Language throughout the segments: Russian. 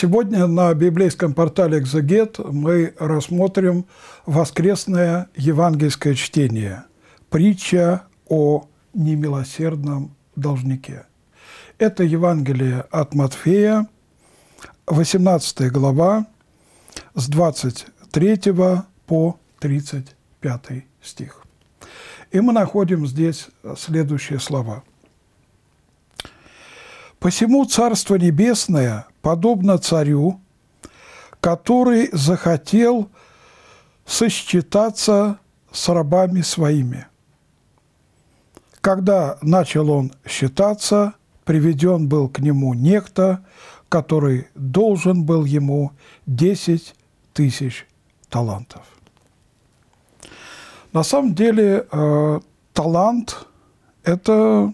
Сегодня на библейском портале «Экзегет» мы рассмотрим воскресное евангельское чтение «Притча о немилосердном должнике». Это Евангелие от Матфея, 18 глава, с 23 по 35 стих. И мы находим здесь следующие слова. Посему Царство Небесное подобно царю, который захотел сосчитаться с рабами своими. Когда начал он считаться, приведен был к нему некто, который должен был ему десять тысяч талантов. На самом деле э, талант – это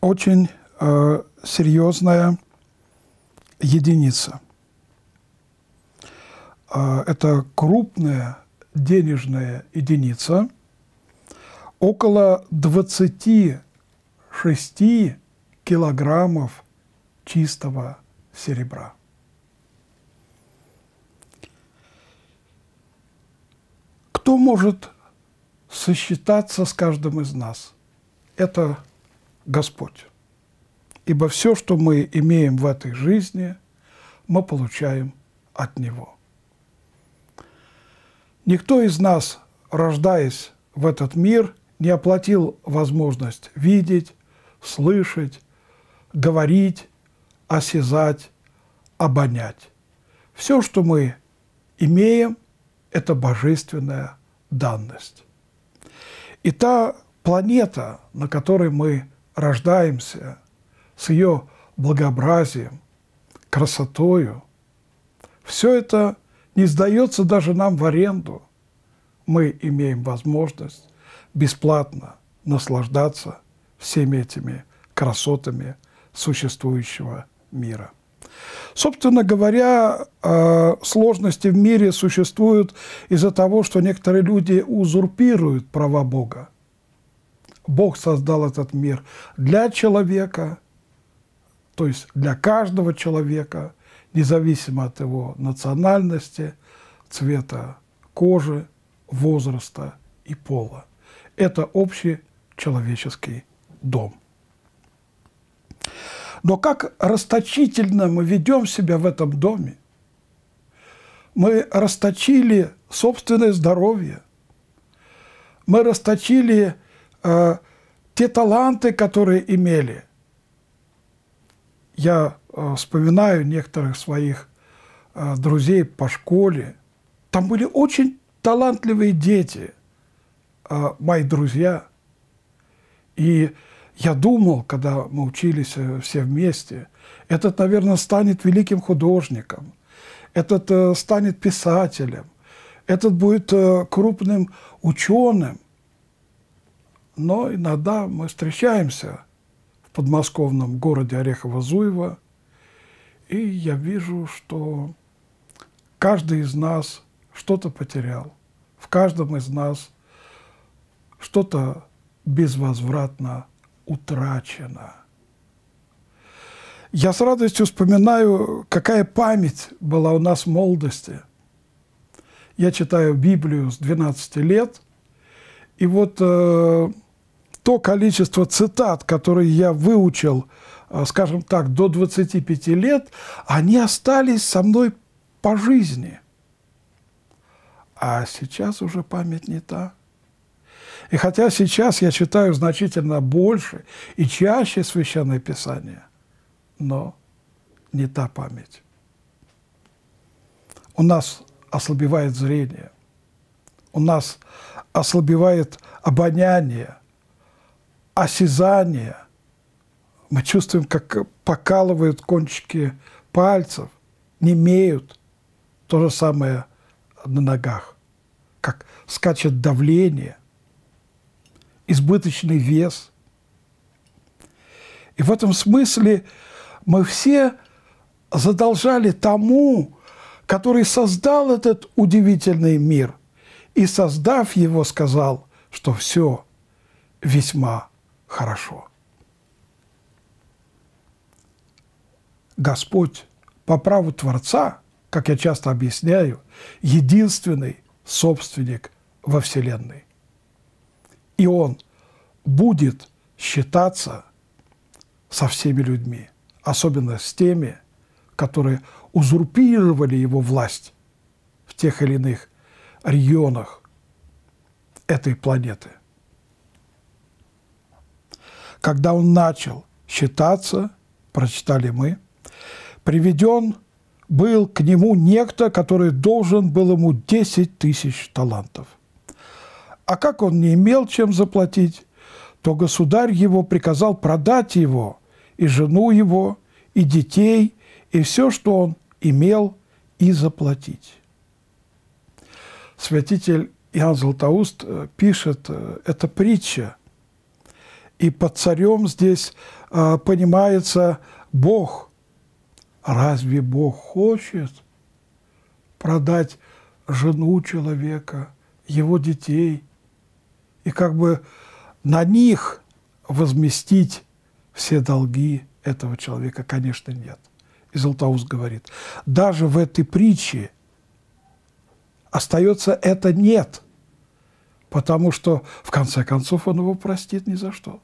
очень Э, серьезная единица. Э, это крупная денежная единица, около 26 килограммов чистого серебра. Кто может сосчитаться с каждым из нас? Это Господь ибо все, что мы имеем в этой жизни, мы получаем от Него. Никто из нас, рождаясь в этот мир, не оплатил возможность видеть, слышать, говорить, осязать, обонять. Все, что мы имеем, это божественная данность. И та планета, на которой мы рождаемся – с ее благообразием, красотою. Все это не сдается даже нам в аренду. Мы имеем возможность бесплатно наслаждаться всеми этими красотами существующего мира. Собственно говоря, э, сложности в мире существуют из-за того, что некоторые люди узурпируют права Бога. Бог создал этот мир для человека – то есть для каждого человека, независимо от его национальности, цвета кожи, возраста и пола. Это общий человеческий дом. Но как расточительно мы ведем себя в этом доме. Мы расточили собственное здоровье. Мы расточили э, те таланты, которые имели я э, вспоминаю некоторых своих э, друзей по школе. Там были очень талантливые дети, э, мои друзья. И я думал, когда мы учились все вместе, этот, наверное, станет великим художником, этот станет писателем, этот будет крупным ученым. Но иногда мы встречаемся – подмосковном городе Орехово-Зуево. И я вижу, что каждый из нас что-то потерял. В каждом из нас что-то безвозвратно утрачено. Я с радостью вспоминаю, какая память была у нас в молодости. Я читаю Библию с 12 лет, и вот э, то количество цитат, которые я выучил, а, скажем так, до 25 лет, они остались со мной по жизни. А сейчас уже память не та. И хотя сейчас я читаю значительно больше и чаще Священное Писание, но не та память. У нас ослабевает зрение, у нас ослабевает обоняние, осязание. Мы чувствуем, как покалывают кончики пальцев, не имеют. То же самое на ногах. Как скачет давление, избыточный вес. И в этом смысле мы все задолжали тому, который создал этот удивительный мир и, создав его, сказал, что все весьма хорошо. Господь по праву Творца, как я часто объясняю, единственный собственник во Вселенной. И Он будет считаться со всеми людьми, особенно с теми, которые узурпировали его власть в тех или иных регионах этой планеты когда он начал считаться, прочитали мы, приведен был к нему некто, который должен был ему 10 тысяч талантов. А как он не имел чем заплатить, то государь его приказал продать его, и жену его, и детей, и все, что он имел, и заплатить. Святитель Иоанн Златоуст э, пишет, э, это притча – и под царем здесь а, понимается Бог. Разве Бог хочет продать жену человека, его детей, и как бы на них возместить все долги этого человека? Конечно, нет. И Златоуст говорит, даже в этой притче остается это «нет», потому что, в конце концов, он его простит ни за что.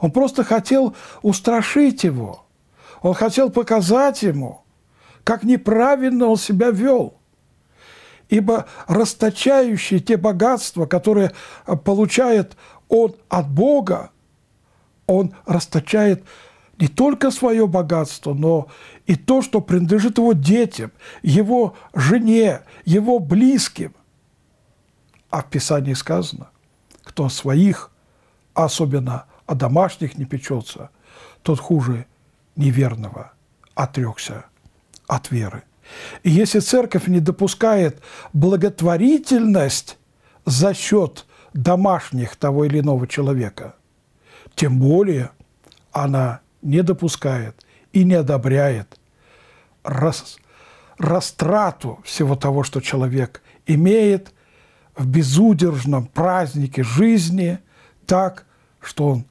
Он просто хотел устрашить его. Он хотел показать ему, как неправильно он себя вел. Ибо расточающий те богатства, которые а, получает он от Бога, он расточает не только свое богатство, но и то, что принадлежит его детям, его жене, его близким. А в Писании сказано, кто своих, особенно о домашних не печется, тот хуже неверного отрекся от веры. И если церковь не допускает благотворительность за счет домашних того или иного человека, тем более она не допускает и не одобряет рас, растрату всего того, что человек имеет в безудержном празднике жизни так, что он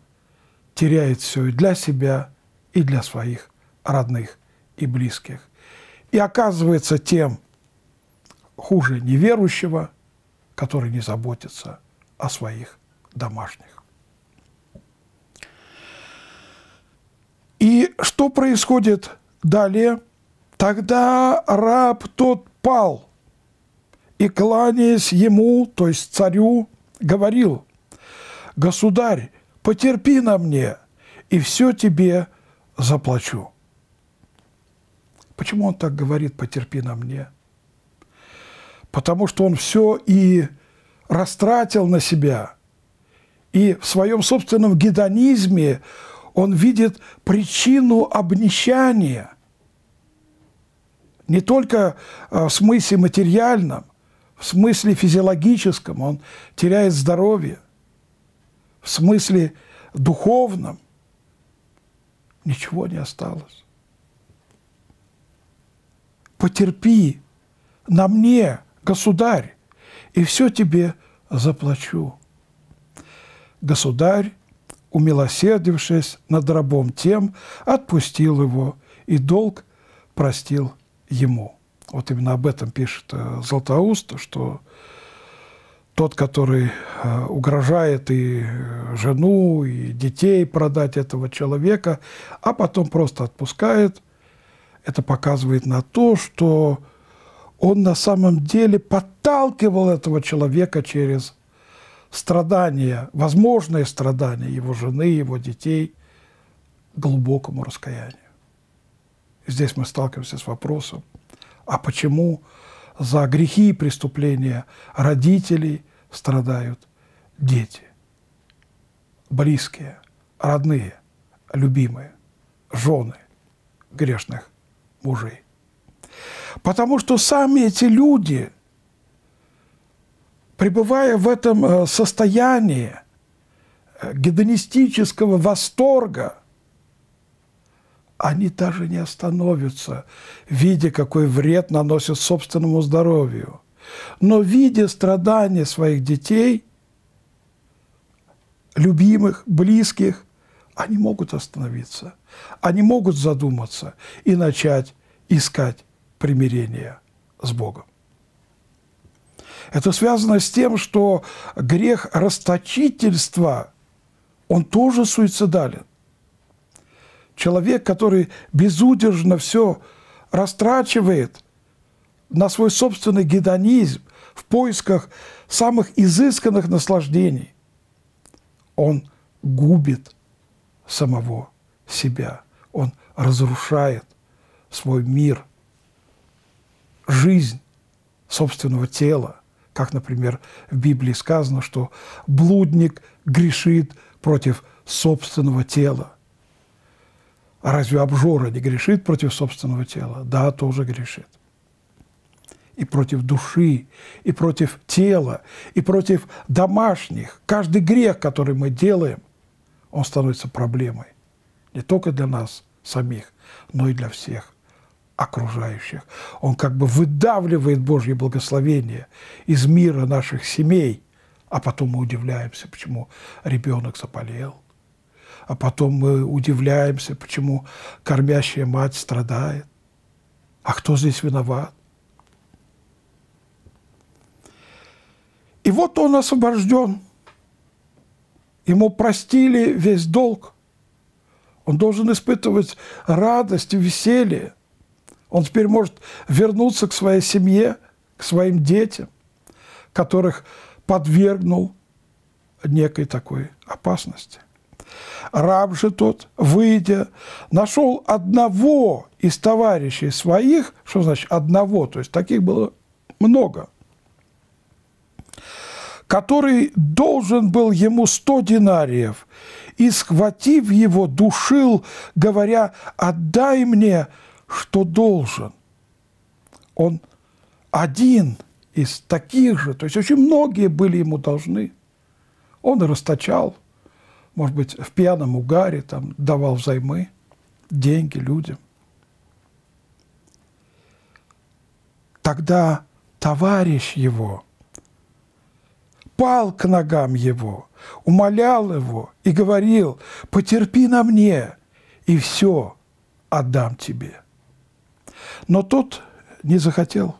теряет все и для себя, и для своих родных и близких. И оказывается тем хуже неверующего, который не заботится о своих домашних. И что происходит далее? Тогда раб тот пал, и, кланяясь ему, то есть царю, говорил, «Государь, потерпи на мне, и все тебе заплачу. Почему он так говорит, потерпи на мне? Потому что он все и растратил на себя, и в своем собственном гедонизме он видит причину обнищания. Не только а, в смысле материальном, в смысле физиологическом он теряет здоровье в смысле духовном, ничего не осталось. Потерпи на мне, государь, и все тебе заплачу. Государь, умилосердившись над рабом тем, отпустил его и долг простил ему. Вот именно об этом пишет э, Златоуст, что тот, который э, угрожает и э, жену, и детей продать этого человека, а потом просто отпускает. Это показывает на то, что он на самом деле подталкивал этого человека через страдания, возможные страдания его жены, его детей к глубокому раскаянию. И здесь мы сталкиваемся с вопросом, а почему за грехи и преступления родителей страдают дети, близкие, родные, любимые, жены грешных мужей. Потому что сами эти люди, пребывая в этом э, состоянии э, гедонистического восторга – они даже не остановятся, видя, какой вред наносят собственному здоровью. Но видя страдания своих детей, любимых, близких, они могут остановиться, они могут задуматься и начать искать примирение с Богом. Это связано с тем, что грех расточительства, он тоже суицидален человек, который безудержно все растрачивает на свой собственный гедонизм в поисках самых изысканных наслаждений, он губит самого себя, он разрушает свой мир, жизнь собственного тела, как, например, в Библии сказано, что блудник грешит против собственного тела. А разве обжора не грешит против собственного тела? Да, тоже грешит. И против души, и против тела, и против домашних. Каждый грех, который мы делаем, он становится проблемой. Не только для нас самих, но и для всех окружающих. Он как бы выдавливает Божье благословение из мира наших семей, а потом мы удивляемся, почему ребенок заболел – а потом мы удивляемся, почему кормящая мать страдает. А кто здесь виноват? И вот он освобожден. Ему простили весь долг. Он должен испытывать радость и веселье. Он теперь может вернуться к своей семье, к своим детям, которых подвергнул некой такой опасности. Раб же тот, выйдя, нашел одного из товарищей своих, что значит одного, то есть таких было много, который должен был ему сто динариев, и, схватив его, душил, говоря, «Отдай мне, что должен». Он один из таких же, то есть очень многие были ему должны. Он и расточал – может быть, в пьяном угаре там, давал взаймы, деньги людям. Тогда товарищ его пал к ногам его, умолял его и говорил, «Потерпи на мне, и все отдам тебе». Но тот не захотел,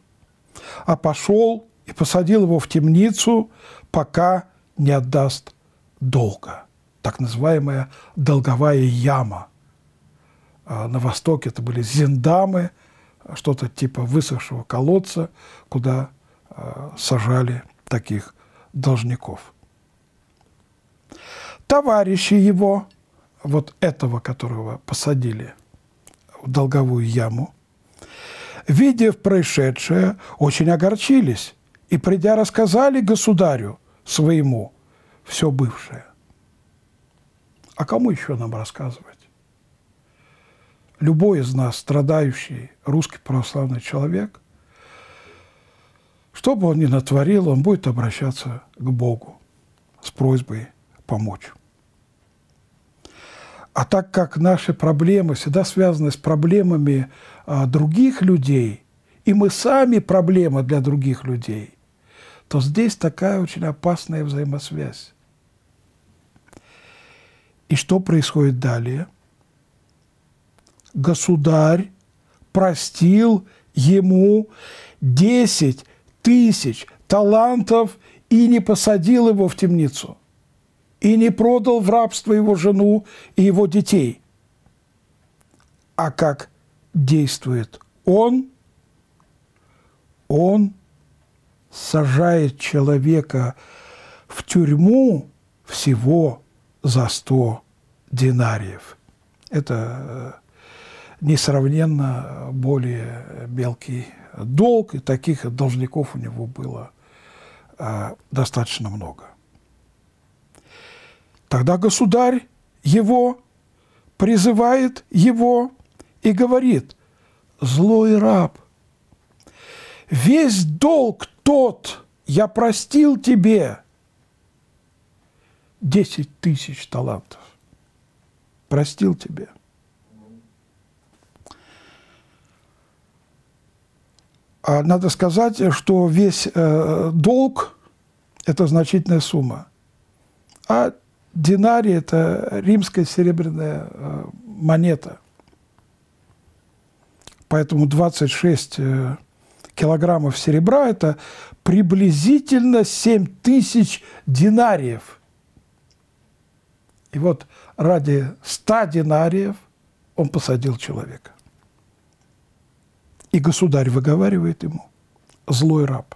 а пошел и посадил его в темницу, пока не отдаст долга так называемая долговая яма. А, на востоке это были зендамы, что-то типа высохшего колодца, куда а, сажали таких должников. Товарищи его, вот этого, которого посадили в долговую яму, видев происшедшее, очень огорчились и, придя, рассказали государю своему все бывшее – а кому еще нам рассказывать? Любой из нас, страдающий русский православный человек, что бы он ни натворил, он будет обращаться к Богу с просьбой помочь. А так как наши проблемы всегда связаны с проблемами а, других людей, и мы сами проблема для других людей, то здесь такая очень опасная взаимосвязь. И что происходит далее? Государь простил ему 10 тысяч талантов и не посадил его в темницу, и не продал в рабство его жену и его детей. А как действует он? Он сажает человека в тюрьму всего за 100 динариев. Это э, несравненно более мелкий долг, и таких должников у него было э, достаточно много. Тогда государь его призывает его и говорит, «Злой раб, весь долг тот я простил тебе, 10 тысяч талантов. Простил тебе. А надо сказать, что весь э, долг – это значительная сумма. А динарий – это римская серебряная э, монета. Поэтому 26 э, килограммов серебра – это приблизительно 7 тысяч динариев – и вот ради ста динариев он посадил человека. И государь выговаривает ему, злой раб,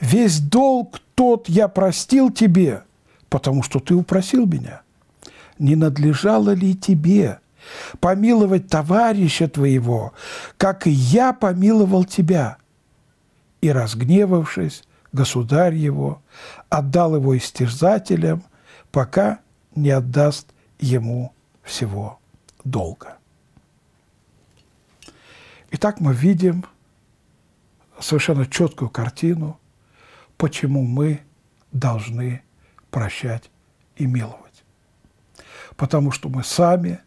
«Весь долг тот я простил тебе, потому что ты упросил меня. Не надлежало ли тебе помиловать товарища твоего, как и я помиловал тебя?» И, разгневавшись, государь его отдал его истязателям, пока не отдаст ему всего долга. Итак, мы видим совершенно четкую картину, почему мы должны прощать и миловать. Потому что мы сами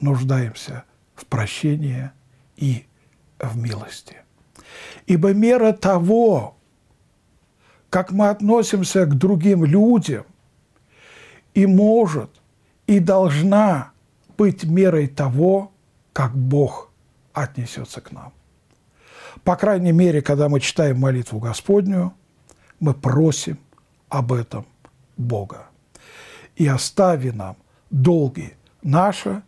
нуждаемся в прощении и в милости. Ибо мера того, как мы относимся к другим людям, и может, и должна быть мерой того, как Бог отнесется к нам. По крайней мере, когда мы читаем молитву Господнюю, мы просим об этом Бога. «И остави нам долги наши,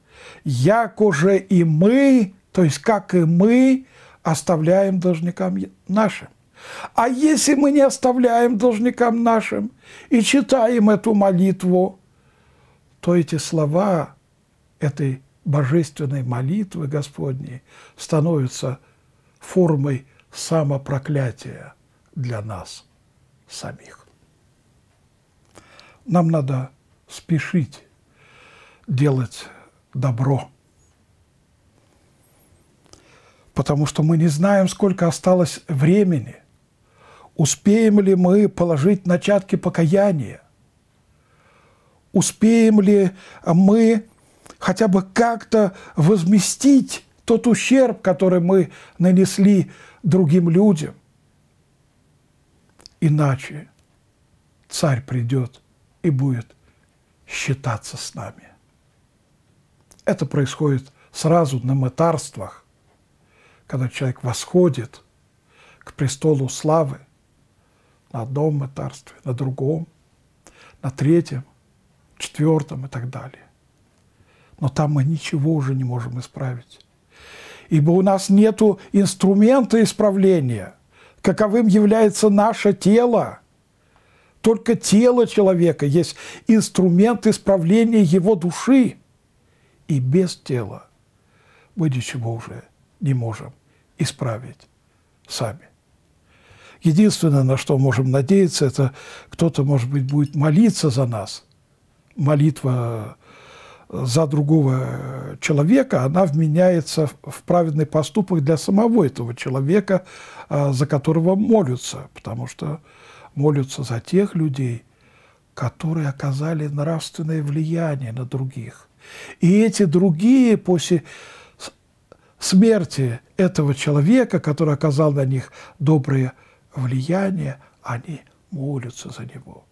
яко же и мы, то есть как и мы, оставляем должникам нашим». А если мы не оставляем должникам нашим и читаем эту молитву, то эти слова этой божественной молитвы Господней становятся формой самопроклятия для нас самих. Нам надо спешить делать добро, потому что мы не знаем, сколько осталось времени – Успеем ли мы положить начатки покаяния? Успеем ли мы хотя бы как-то возместить тот ущерб, который мы нанесли другим людям? Иначе царь придет и будет считаться с нами. Это происходит сразу на мытарствах, когда человек восходит к престолу славы, на одном мытарстве, на другом, на третьем, четвертом и так далее. Но там мы ничего уже не можем исправить. Ибо у нас нет инструмента исправления, каковым является наше тело. Только тело человека есть инструмент исправления его души. И без тела мы ничего уже не можем исправить сами. Единственное, на что можем надеяться, это кто-то, может быть, будет молиться за нас. Молитва э, за другого человека, она вменяется в праведный поступок для самого этого человека, э, за которого молятся, потому что молятся за тех людей, которые оказали нравственное влияние на других. И эти другие после смерти этого человека, который оказал на них добрые влияние, влияние, они молятся за него.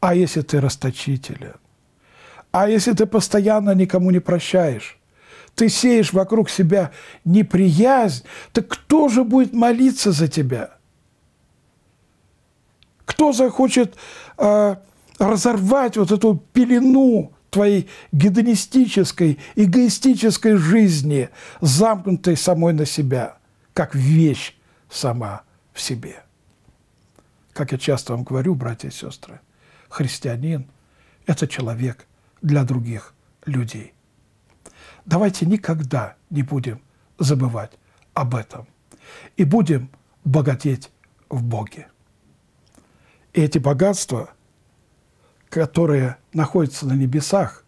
А если ты расточителен? А если ты постоянно никому не прощаешь? Ты сеешь вокруг себя неприязнь, так кто же будет молиться за тебя? Кто захочет э, разорвать вот эту пелену твоей гедонистической, эгоистической жизни, замкнутой самой на себя, как вещь сама в себе? Как я часто вам говорю, братья и сестры, христианин – это человек для других людей. Давайте никогда не будем забывать об этом и будем богатеть в Боге. И эти богатства, которые находятся на небесах,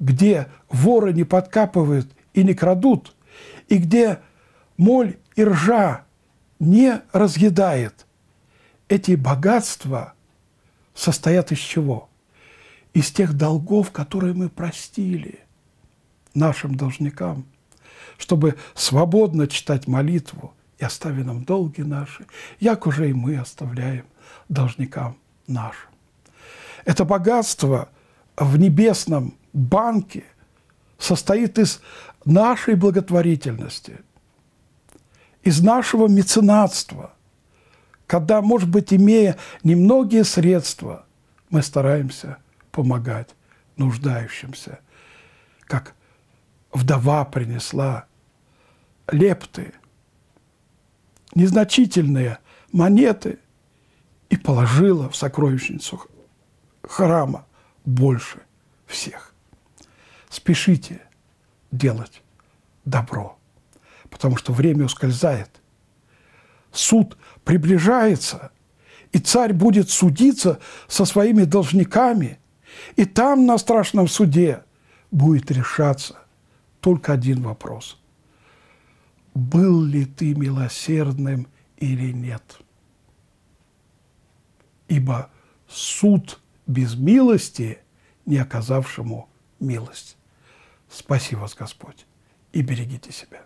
где воры не подкапывают и не крадут, и где моль и ржа не разъедает – эти богатства состоят из чего? Из тех долгов, которые мы простили нашим должникам, чтобы свободно читать молитву и остави нам долги наши, як уже и мы оставляем должникам нашим. Это богатство в небесном банке состоит из нашей благотворительности, из нашего меценатства – когда, может быть, имея немногие средства, мы стараемся помогать нуждающимся, как вдова принесла лепты, незначительные монеты и положила в сокровищницу храма больше всех. Спешите делать добро, потому что время ускользает – суд приближается, и царь будет судиться со своими должниками, и там на страшном суде будет решаться только один вопрос. Был ли ты милосердным или нет? Ибо суд без милости, не оказавшему милость. Спаси вас, Господь, и берегите себя.